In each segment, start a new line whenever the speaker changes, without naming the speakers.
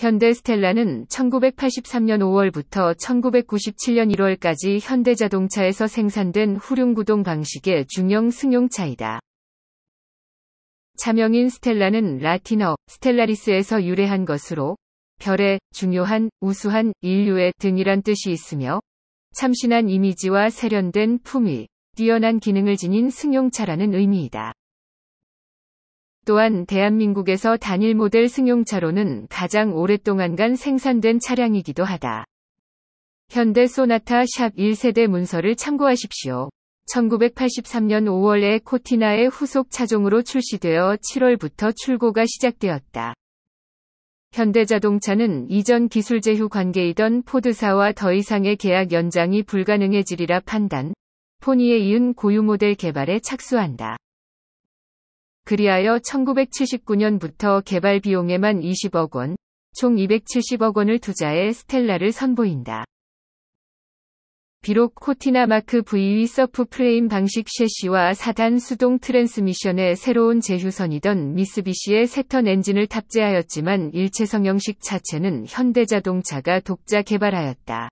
현대스텔라는 1983년 5월부터 1997년 1월까지 현대자동차에서 생산된 후륜구동 방식의 중형 승용차이다. 차명인 스텔라는 라틴어 스텔라리스에서 유래한 것으로 별의 중요한, 우수한, 인류의 등이란 뜻이 있으며 참신한 이미지와 세련된 품위, 뛰어난 기능을 지닌 승용차라는 의미이다. 또한 대한민국에서 단일 모델 승용차로는 가장 오랫동안 간 생산된 차량이기도 하다. 현대 소나타 샵 1세대 문서를 참고하십시오. 1983년 5월에 코티나의 후속 차종으로 출시되어 7월부터 출고가 시작되었다. 현대자동차는 이전 기술 제휴 관계이던 포드사와 더 이상의 계약 연장이 불가능해지리라 판단, 포니에 이은 고유 모델 개발에 착수한다. 그리하여 1979년부터 개발 비용에만 20억 원, 총 270억 원을 투자해 스텔라를 선보인다. 비록 코티나 마크 v v 서프 프레임 방식 셰시와 4단 수동 트랜스미션의 새로운 제휴선이던 미쓰비시의 세턴 엔진을 탑재하였지만 일체성 형식 자체는 현대자동차가 독자 개발하였다.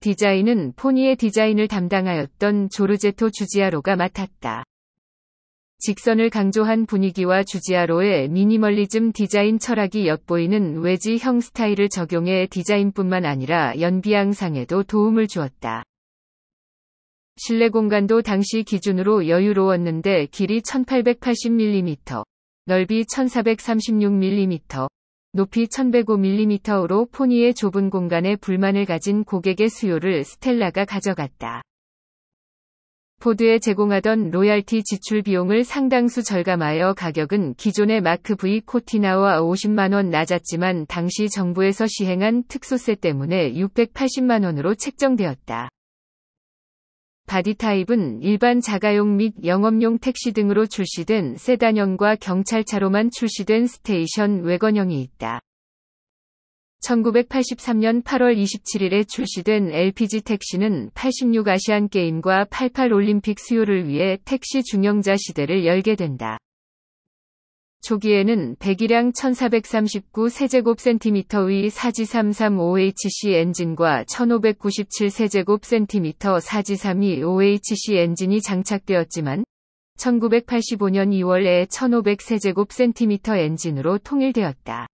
디자인은 포니의 디자인을 담당하였던 조르제토 주지아로가 맡았다. 직선을 강조한 분위기와 주지아로의 미니멀리즘 디자인 철학이 엿보이는 외지형 스타일을 적용해 디자인뿐만 아니라 연비 양상에도 도움을 주었다. 실내 공간도 당시 기준으로 여유로웠는데 길이 1880mm, 넓이 1436mm, 높이 1105mm로 포니의 좁은 공간에 불만을 가진 고객의 수요를 스텔라가 가져갔다. 포드에 제공하던 로얄티 지출 비용을 상당수 절감하여 가격은 기존의 마크 V 코티나와 50만원 낮았지만 당시 정부에서 시행한 특수세 때문에 680만원으로 책정되었다. 바디 타입은 일반 자가용 및 영업용 택시 등으로 출시된 세단형과 경찰차로만 출시된 스테이션 외건형이 있다. 1983년 8월 27일에 출시된 LPG 택시는 86 아시안 게임과 88 올림픽 수요를 위해 택시 중형자 시대를 열게 된다. 초기에는 배기량 1439 세제곱센티미터의 4233OHC 엔진과 1597 세제곱센티미터 4232OHC 엔진이 장착되었지만 1985년 2월에 1500 세제곱센티미터 엔진으로 통일되었다.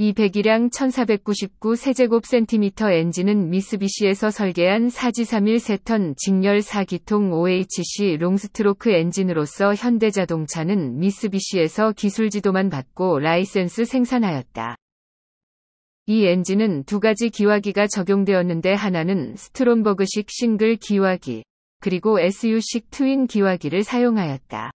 2 0기량1499 세제곱센티미터 엔진은 미쓰비시에서 설계한 4G31 세턴 직렬 4기통 OHC 롱스트로크 엔진으로서 현대자동차는 미쓰비시에서 기술지도만 받고 라이센스 생산하였다. 이 엔진은 두 가지 기화기가 적용되었는데 하나는 스트롬버그식 싱글 기화기, 그리고 SU식 트윈 기화기를 사용하였다.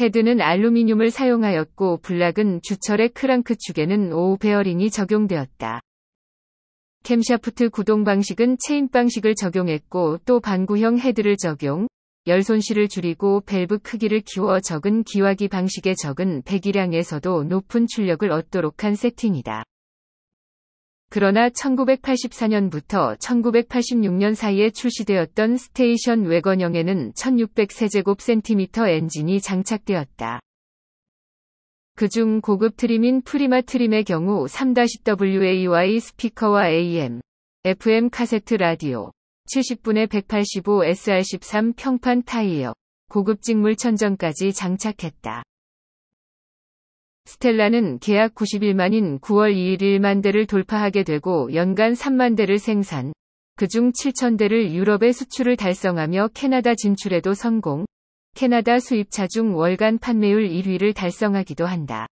헤드는 알루미늄을 사용하였고 블락은 주철의 크랑크 축에는 5 베어링이 적용되었다. 캠샤프트 구동 방식은 체인 방식을 적용했고 또 반구형 헤드를 적용, 열 손실을 줄이고 밸브 크기를 키워 적은 기화기 방식의 적은 배기량에서도 높은 출력을 얻도록 한 세팅이다. 그러나 1984년부터 1986년 사이에 출시되었던 스테이션 외건형에는 1600세제곱센티미터 엔진이 장착되었다. 그 중 고급 트림인 프리마 트림의 경우 3-WAY 스피커와 AM, FM 카세트 라디오, 7 0분의185 SR13 평판 타이어, 고급 직물 천정까지 장착했다. 스텔라는 계약 90일만인 9월 2일 1만 대를 돌파하게 되고 연간 3만 대를 생산, 그 중 7천 대를 유럽에 수출을 달성하며 캐나다 진출에도 성공, 캐나다 수입차 중 월간 판매율 1위를 달성하기도 한다.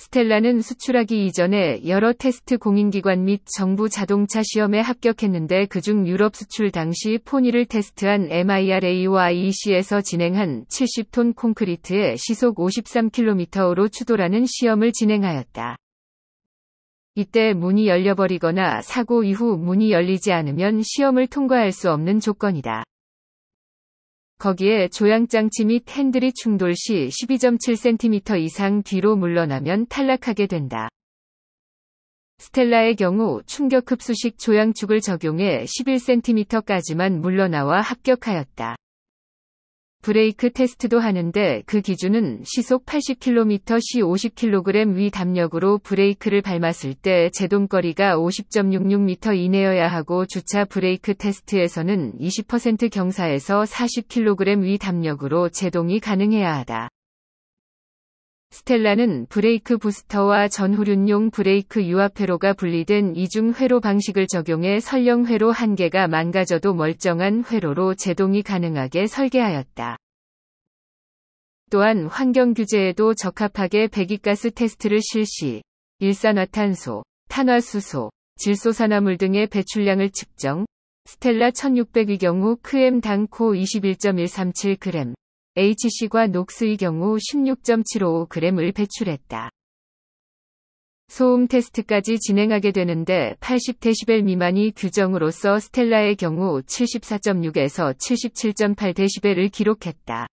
스텔라는 수출하기 이전에 여러 테스트 공인기관 및 정부 자동차 시험에 합격했는데 그중 유럽 수출 당시 포니를 테스트한 MIRA와 EC에서 진행한 70톤 콘크리트에 시속 53km로 추돌하는 시험을 진행하였다. 이때 문이 열려버리거나 사고 이후 문이 열리지 않으면 시험을 통과할 수 없는 조건이다. 거기에 조향장치 및 핸들이 충돌 시 12.7cm 이상 뒤로 물러나면 탈락하게 된다. 스텔라의 경우 충격 흡수식 조향축을 적용해 11cm까지만 물러나와 합격하였다. 브레이크 테스트도 하는데 그 기준은 시속 80km/시 50kg 위 담력으로 브레이크를 밟았을 때 제동거리가 50.66m 이내여야 하고 주차 브레이크 테스트에서는 20% 경사에서 40kg 위 담력으로 제동이 가능해야 하다. 스텔라는 브레이크 부스터와 전후륜용 브레이크 유압회로가 분리된 이중 회로 방식을 적용해 설령 회로 한 개가 망가져도 멀쩡한 회로로 제동이 가능하게 설계하였다. 또한 환경 규제에도 적합하게 배기가스 테스트를 실시, 일산화탄소, 탄화수소, 질소산화물 등의 배출량을 측정, 스텔라 1600의 경우 크엠 당코 21.137g, h c 과 녹스의 경우 16.755g을 배출했다. 소음 테스트까지 진행하게 되는데 80데시벨 미만이 규정으로서 스텔라의 경우 74.6에서 77.8데시벨을 기록했다.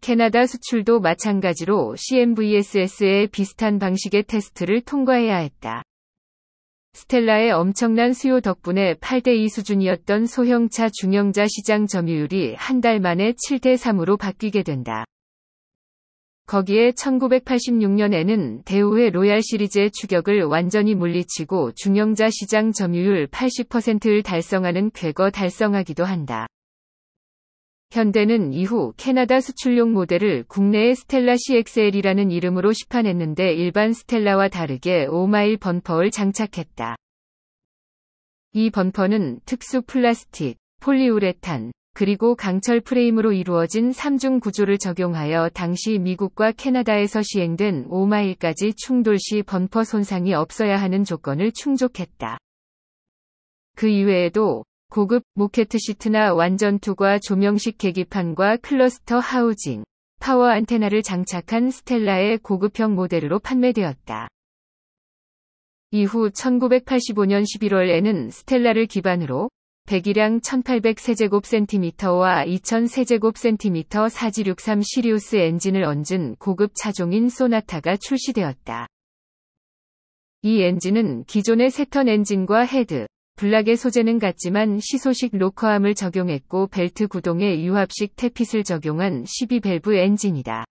캐나다 수출도 마찬가지로 CMVSS의 비슷한 방식의 테스트를 통과해야 했다. 스텔라의 엄청난 수요 덕분에 8대2 수준이었던 소형차 중형자 시장 점유율이 한 달 만에 7대3으로 바뀌게 된다. 거기에 1986년에는 대우의 로얄 시리즈의 추격을 완전히 물리치고 중형자 시장 점유율 80%를 달성하는 쾌거 달성하기도 한다. 현대는 이후 캐나다 수출용 모델을 국내의 스텔라 CXL이라는 이름으로 시판했는데 일반 스텔라와 다르게 5마일 범퍼를 장착했다. 이 범퍼는 특수 플라스틱, 폴리우레탄, 그리고 강철 프레임으로 이루어진 3중 구조를 적용하여 당시 미국과 캐나다에서 시행된 5마일까지 충돌 시 범퍼 손상이 없어야 하는 조건을 충족했다. 그 이외에도 고급 모케트 시트나 완전투과 조명식 계기판과 클러스터 하우징, 파워 안테나를 장착한 스텔라의 고급형 모델로 판매되었다. 이후 1985년 11월에는 스텔라를 기반으로 배기량 1800세제곱센티미터와 2000세제곱센티미터 4263 시리우스 엔진을 얹은 고급 차종인 소나타가 출시되었다. 이 엔진은 기존의 세턴 엔진과 헤드, 블락의 소재는 같지만 시소식 로커함을 적용했고 벨트 구동에 유압식 태핏을 적용한 12밸브 엔진이다.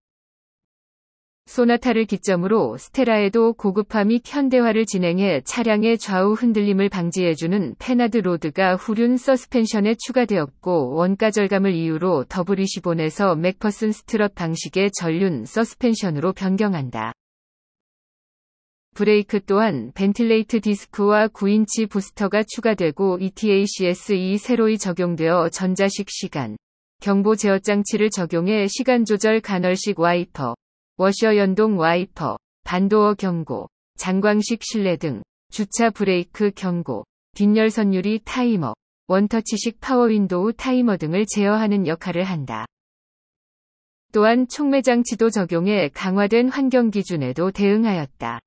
소나타를 기점으로 스테라에도 고급화 및 현대화를 진행해 차량의 좌우 흔들림을 방지해주는 페나드 로드가 후륜 서스펜션에 추가되었고 원가 절감을 이유로 더블 25에서 맥퍼슨 스트럿 방식의 전륜 서스펜션으로 변경한다. 브레이크 또한 벤틸레이트 디스크와 9인치 부스터가 추가되고 ETACS2 세로이 적용되어 전자식 시간, 경보 제어 장치를 적용해 시간 조절 간헐식 와이퍼, 워셔 연동 와이퍼, 반도어 경고, 장광식 실내 등 주차 브레이크 경고, 빈열선 유리 타이머, 원터치식 파워 윈도우 타이머 등을 제어하는 역할을 한다. 또한 촉매장치도 적용해 강화된 환경 기준에도 대응하였다.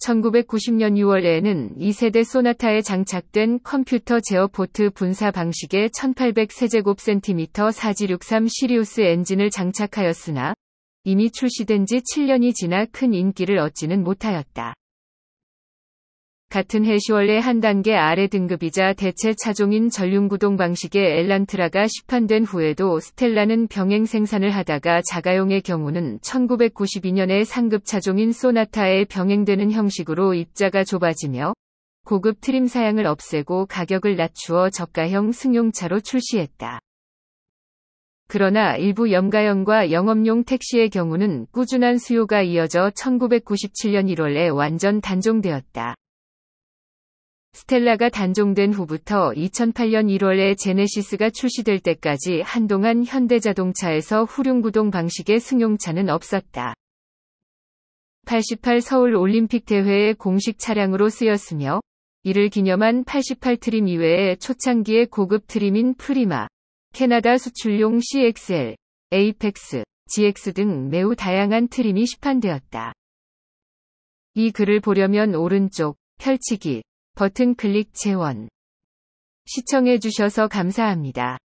1990년 6월에는 2세대 소나타에 장착된 컴퓨터 제어포트 분사 방식의 1800세제곱센티미터 4263 시리우스 엔진을 장착하였으나 이미 출시된 지 7년이 지나 큰 인기를 얻지는 못하였다. 같은 해시월의 한 단계 아래 등급이자 대체 차종인 전륜구동 방식의 엘란트라가 시판된 후에도 스텔라는 병행 생산을 하다가 자가용의 경우는 1992년에 상급 차종인 소나타에 병행되는 형식으로 입자가 좁아지며 고급 트림 사양을 없애고 가격을 낮추어 저가형 승용차로 출시했다. 그러나 일부 염가형과 영업용 택시의 경우는 꾸준한 수요가 이어져 1997년 1월에 완전 단종되었다. 스텔라가 단종된 후부터 2008년 1월에 제네시스가 출시될 때까지 한동안 현대자동차에서 후륜구동 방식의 승용차는 없었다. 88 서울 올림픽 대회의 공식 차량으로 쓰였으며 이를 기념한 88 트림 이외에 초창기의 고급 트림인 프리마, 캐나다 수출용 CXL, 에이펙스, GX 등 매우 다양한 트림이 시판되었다. 이 글을 보려면 오른쪽, 펼치기, 버튼 클릭 재원. 시청해주셔서 감사합니다.